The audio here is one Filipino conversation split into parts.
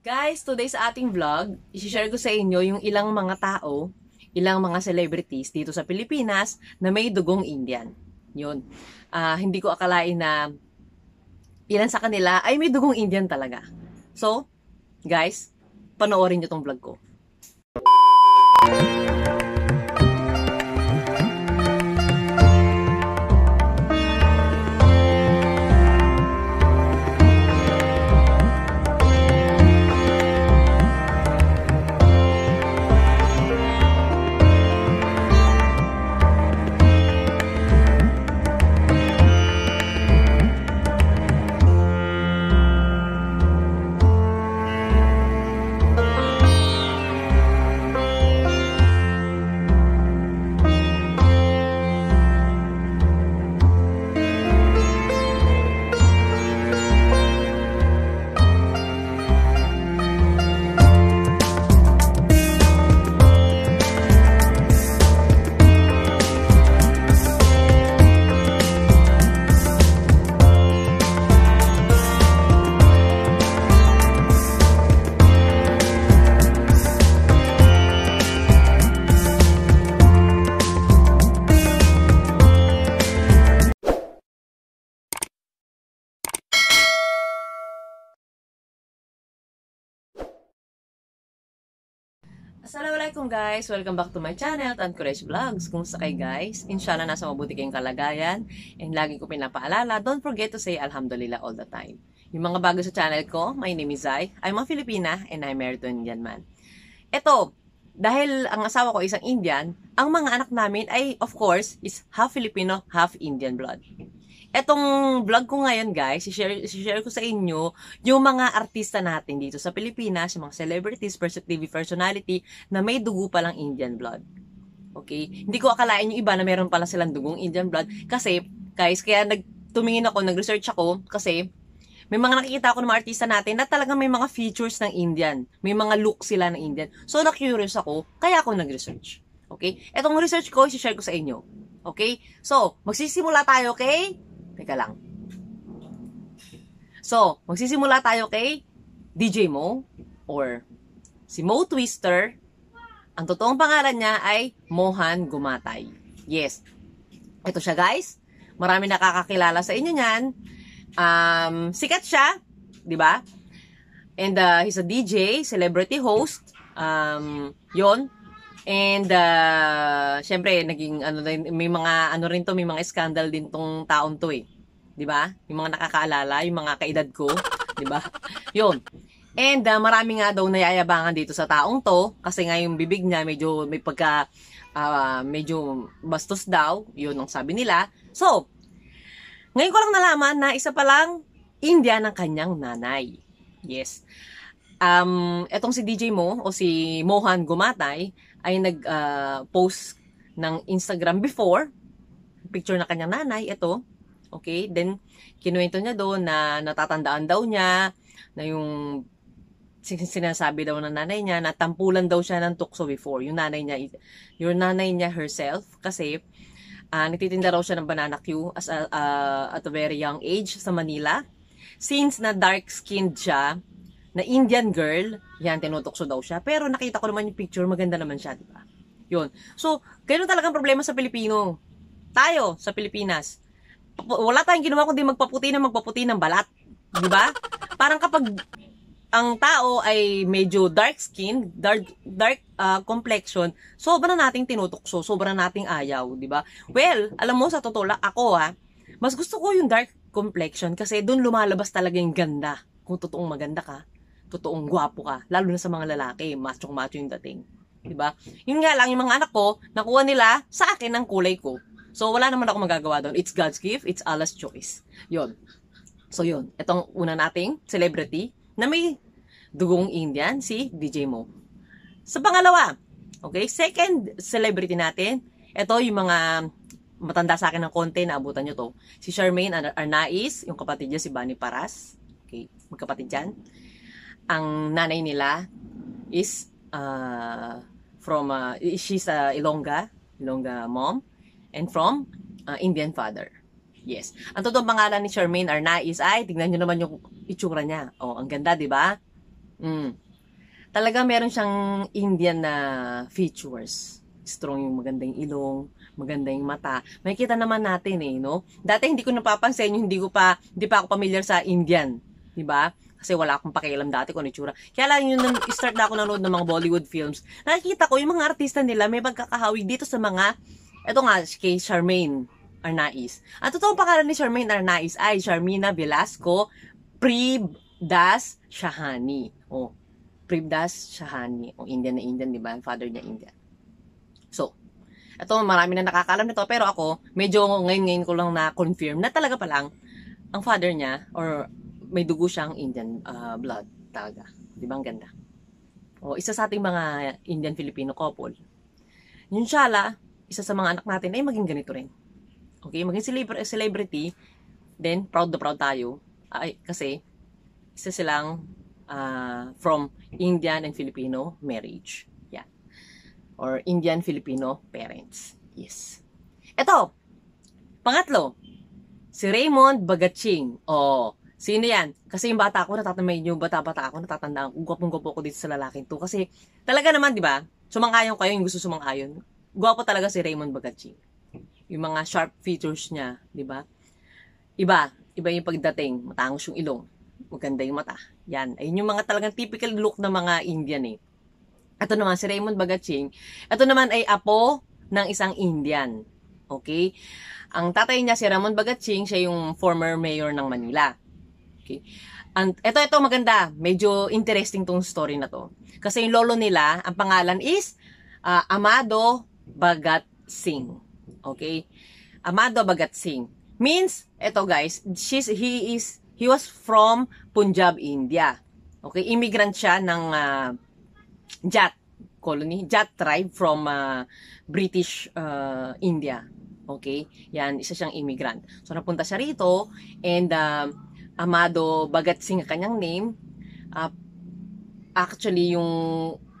Guys, today sa ating vlog, isishare ko sa inyo yung ilang mga tao, ilang mga celebrities dito sa Pilipinas na may dugong Indian. Yun. Uh, hindi ko akalain na ilan sa kanila ay may dugong Indian talaga. So, guys, panoorin nyo tong vlog ko. Assalamualaikum guys! Welcome back to my channel, Tan Courage Vlogs. Kumusta kayo guys, inshallah nasa mabuti kayong kalagayan. And lagi ko pinapaalala, don't forget to say Alhamdulillah all the time. Yung mga bago sa channel ko, my name is Zai. I'm a Filipina and I'm married to an Indian man. Ito, dahil ang asawa ko isang Indian, ang mga anak namin ay of course is half Filipino, half Indian blood. Etong vlog ko ngayon guys, share, share ko sa inyo yung mga artista natin dito sa Pilipinas, yung mga celebrities, TV personality na may dugo palang Indian blood. Okay? Hindi ko akalain yung iba na meron pala silang dugong Indian blood kasi guys, kaya nagtumingin ako, nag-research ako kasi may mga nakikita ako ng mga artista natin na talaga may mga features ng Indian. May mga look sila ng Indian. So, na-curious ako, kaya ako nag-research. Okay? Etong research ko, isi-share ko sa inyo. Okay? So, magsisimula tayo, okay? Teka lang. So, magsisimula tayo kay DJ Mo or si Mo Twister. Ang totoong pangalan niya ay Mohan Gumatay. Yes. Ito siya guys. Marami nakakakilala sa inyo niyan. Um, sikat siya, 'di ba? And uh, he's a DJ, celebrity host. Um, 'yon, And uh, syempre naging ano rin, may mga ano rin to, may mga scandal din tong taon to eh. 'Di ba? Yung mga nakakaalala, yung mga kaedad ko, 'di ba? 'Yon. And uh, marami nga daw nayayabangan dito sa taong to kasi nga yung bibig niya medyo may pagka uh, medyo bastos daw, 'yon ang sabi nila. So, ngayon ko lang nalaman na isa pa lang India ng kanyang nanay. Yes. Um, etong si DJ Mo o si Mohan Gumatay, ay nag-post ah, uh, ng Instagram before, picture na kanyang nanay, ito. Okay, then kinuwento niya doon na natatandaan daw niya na yung sinasabi daw ng nanay niya na tampulan daw siya ng tukso before. Yung nanay niya, your nanay niya herself kasi uh, nagtitinda raw siya ng banana queue as a, uh, at a very young age sa Manila. Since na dark-skinned siya, na Indian girl, yan, tinutukso daw siya. Pero nakita ko naman yung picture, maganda naman siya, di ba? Yun. So, ganun talagang problema sa Pilipino. Tayo, sa Pilipinas. Wala tayong ginawa kundi magpaputi na magpaputi ng balat. Di ba? Parang kapag ang tao ay medyo dark skin, dark dark uh, complexion, sobrang nating tinutukso, sobrang nating ayaw, 'di ba? Well, alam mo sa totoo lang ako ha, mas gusto ko yung dark complexion kasi doon lumalabas talaga yung ganda. Kung totoong maganda ka, totoong gwapo ka. Lalo na sa mga lalaki, machong-macho yung dating. 'Di ba? Yun nga lang yung mga anak ko, nakuha nila sa akin ang kulay ko. So wala naman ako magagawa doon. It's God's gift, it's Allah's choice. 'Yon. So 'yon, itong una nating celebrity na may dugong Indian, si DJ Mo. Sa pangalawa, okay, second celebrity natin, ito yung mga matanda sa akin ng konti, naabutan nyo to. Si Charmaine Arnaiz, yung kapatid niya si Bunny Paras. Okay, magkapatid dyan ang nanay nila is uh, from uh, she's a Ilongga, Ilongga mom and from uh, Indian father. Yes. Ang totoong pangalan ni Charmaine Arnaiz ay tingnan niyo naman yung itsura niya. Oh, ang ganda, 'di ba? Mm. Talaga meron siyang Indian na features. Strong yung magandang ilong, maganda yung mata. May kita naman natin eh, no? Dati hindi ko napapansin yung hindi ko pa, hindi pa ako familiar sa Indian, 'di ba? Kasi wala akong pakialam dati kung ano itsura. Kaya lang yun, start na ako nanood ng mga Bollywood films. Nakikita ko yung mga artista nila may pagkakahawig dito sa mga, eto nga, kay Charmaine Arnaiz. Ang totoong pangalan ni Charmaine Arnaiz ay Charmina Velasco Pribdas Shahani. O, oh, Pribdas Shahani. O, oh, Indian na Indian, di ba? Father niya Indian. So, eto marami na nakakalam nito. Pero ako, medyo ngayon-ngayon ko lang na-confirm na talaga palang ang father niya or may dugo siyang Indian uh, blood talaga. Di ba ang ganda? O, oh, isa sa ating mga Indian-Filipino couple. Yung Shala, isa sa mga anak natin ay maging ganito rin. Okay, maging celebrity, then proud na proud tayo. Ay, kasi isa silang uh, from Indian and Filipino marriage. Yeah. Or Indian-Filipino parents. Yes. Ito, pangatlo, si Raymond Bagaching. Oh, Sino yan? Kasi yung bata ko, natatandaan yung bata-bata ako, natatandaan ko, gwapong-gwapo ko dito sa lalaking to. Kasi talaga naman, di ba? Sumang-ayon kayo, yung gusto sumang-ayon. Gwapo talaga si Raymond Bagatsing. Yung mga sharp features niya, di ba? Iba, iba yung pagdating, matangos yung ilong, maganda yung mata. Yan, ayun yung mga talagang typical look ng mga Indian eh. Ito naman si Raymond Bagatsing. Ito naman ay apo ng isang Indian. Okay? Ang tatay niya si Ramon Bagatsing, siya yung former mayor ng Manila. Okay? And ito, ito maganda. Medyo interesting tong story na to. Kasi yung lolo nila, ang pangalan is uh, Amado Bagat Singh. Okay? Amado Bagat Singh. Means, ito guys, she's, he is, he was from Punjab, India. Okay? Immigrant siya ng uh, Jat colony, Jat tribe from uh, British uh, India. Okay? Yan, isa siyang immigrant. So, napunta siya rito and um, uh, Amado Bagatsing Singh kanyang name. Uh, actually, yung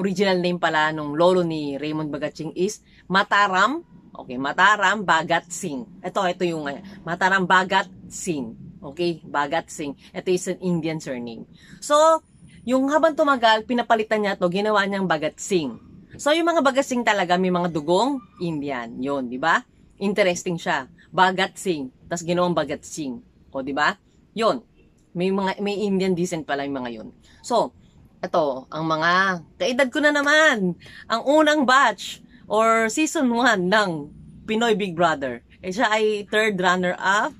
original name pala nung lolo ni Raymond Bagatsing is Mataram. Okay, Mataram Bagatsing. Singh. Ito, ito yung uh, Mataram Bagatsing. Okay, Bagatsing. Singh. Ito is an Indian surname. So, yung habang tumagal, pinapalitan niya to, ginawa niyang Bagatsing. So, yung mga Bagatsing talaga, may mga dugong Indian. Yun, di ba? Interesting siya. Bagatsing. Singh. Tapos ginawang Bagatsing. Singh. O, di ba? Yun. May mga may Indian descent pala yung mga yun. So, ito, ang mga kaedad ko na naman, ang unang batch or season 1 ng Pinoy Big Brother. Eh, siya ay third runner-up.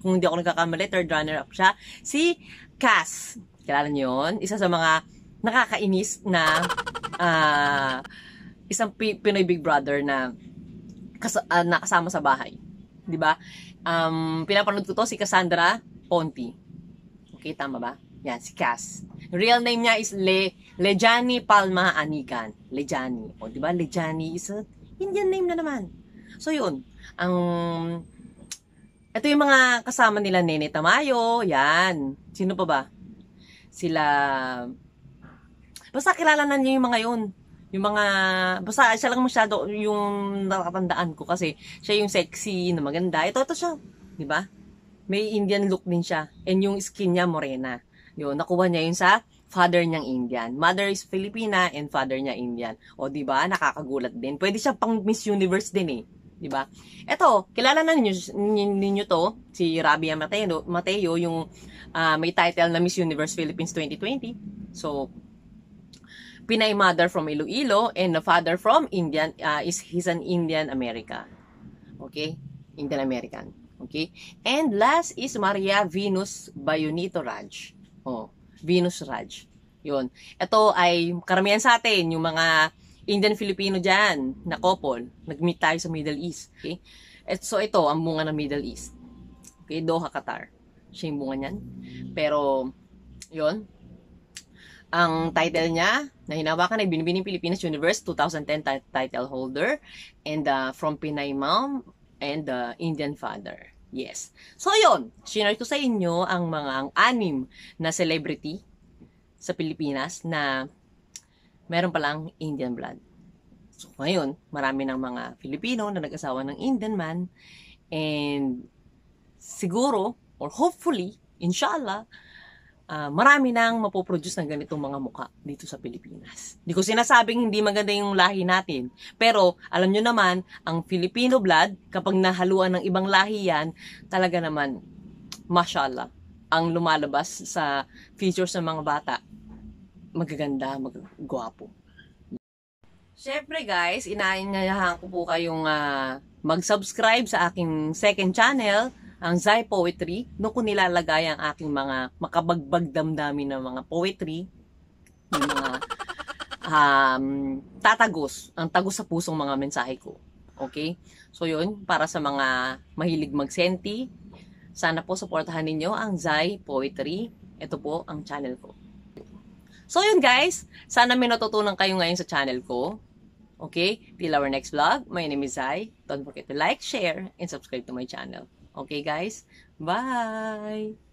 Kung hindi ako nagkakamali, third runner-up siya. Si Cass. Kilala niyo yun? Isa sa mga nakakainis na uh, isang P- Pinoy Big Brother na kas- uh, nakasama sa bahay. 'di ba? Um, pinapanood ko to si Cassandra Ponti. Okay, tama ba? Yan, si Cass. Real name niya is Le Lejani Palma Anikan. Lejani. O, di ba? Lejani is a Indian name na naman. So, yun. Ang... Ito yung mga kasama nila Nene Tamayo. Yan. Sino pa ba? Sila... Basta kilala na niyo yung mga yun. Yung mga, basta siya lang masyado yung natatandaan ko kasi siya yung sexy na maganda. Ito, ito siya. Di ba? May Indian look din siya. And yung skin niya, morena. Yun, nakuha niya yun sa father niyang Indian. Mother is Filipina and father niya Indian. O, di ba? Nakakagulat din. Pwede siya pang Miss Universe din eh. Di ba? ito kilala na ninyo, ninyo to, si Rabia Mateo, Mateo yung uh, may title na Miss Universe Philippines 2020. So, Pinay mother from Iloilo and a father from Indian uh, is he's an Indian American. Okay? Indian American. Okay? And last is Maria Venus Bayonito Raj. Oh, Venus Raj. 'Yon. Ito ay karamihan sa atin, yung mga Indian-Filipino diyan na couple. Nag-meet tayo sa Middle East. Okay? At so ito, ang bunga ng Middle East. Okay? Doha, Qatar. Siya yung bunga niyan. Pero, yon Ang title niya, na hinawakan ay Binibining Pilipinas Universe 2010 title holder and uh, from Pinay Mom and uh, Indian Father. Yes. So, yun. Sinare ko sa inyo ang mga ang anim na celebrity sa Pilipinas na meron palang Indian blood. So, ngayon, marami ng mga Filipino na nag-asawa ng Indian man and siguro or hopefully, inshallah, uh, marami nang mapoproduce ng ganitong mga muka dito sa Pilipinas. Hindi ko sinasabing hindi maganda yung lahi natin. Pero alam nyo naman, ang Filipino blood, kapag nahaluan ng ibang lahi yan, talaga naman, mashallah, ang lumalabas sa features ng mga bata, magaganda, magwapo. Siyempre guys, inaanyayahan ko po kayong uh, mag-subscribe sa aking second channel, ang Zai Poetry, no ko nilalagay ang aking mga makabagbag damdamin ng mga poetry, ng mga um, tatagos, ang tagos sa pusong mga mensahe ko. Okay? So yun, para sa mga mahilig magsenti, sana po supportahan ninyo ang Zai Poetry. Ito po ang channel ko. So yun guys, sana may natutunan kayo ngayon sa channel ko. Okay? Till our next vlog, my name is Zai. Don't forget to like, share, and subscribe to my channel. Okay guys? Bye!